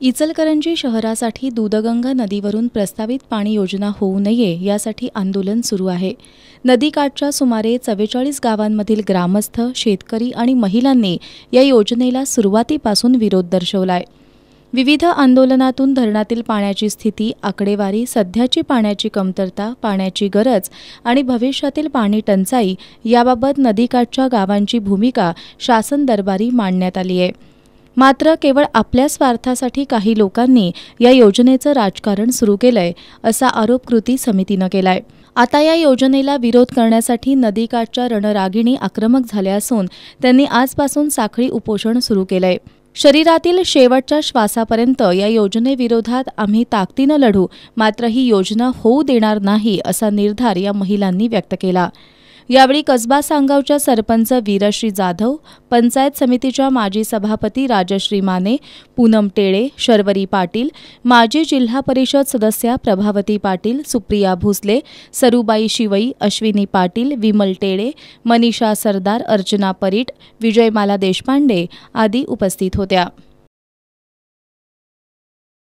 इचलकरंजी शहरासाठी दूधगंगा नदीवरून प्रस्तावित पाणी योजना होऊ नये यासाठी आंदोलन सुरू आहे नदीकाठच्या सुमारे चव्वेचाळीस गावांमधील ग्रामस्थ शेतकरी आणि महिलांनी या योजनेला सुरुवातीपासून विरोध दर्शवलाय विविध आंदोलनातून धरणातील पाण्याची स्थिती आकडेवारी सध्याची पाण्याची कमतरता पाण्याची गरज आणि भविष्यातील पाणी टंचाई याबाबत नदीकाठच्या गावांची भूमिका शासन दरबारी मांडण्यात आली आहे मात्र केवळ आपल्या स्वार्थासाठी काही लोकांनी या योजनेचं राजकारण सुरू केलंय असा आरोप कृती समितीनं केलाय आता या योजनेला विरोध करण्यासाठी नदीकाठच्या रणरागिणी आक्रमक झाल्या असून त्यांनी आजपासून साखळी उपोषण सुरू केलंय शरीरातील शेवटच्या श्वासापर्यंत या योजनेविरोधात आम्ही ताकदीनं लढू मात्र ही योजना होऊ देणार नाही असा निर्धार या महिलांनी व्यक्त केला यावेळी कसबा सांगावच्या सरपंच वीरश्री जाधव पंचायत समितीच्या माजी सभापती राजश्री माने पूनम टेळे शर्वरी पाटील माजी जिल्हा परिषद सदस्या प्रभावती पाटील सुप्रिया भोसले सरुबाई शिवई अश्विनी पाटील विमल टेळे मनीषा सरदार अर्चना परीट विजयमाला देशपांडे आदी उपस्थित होत्या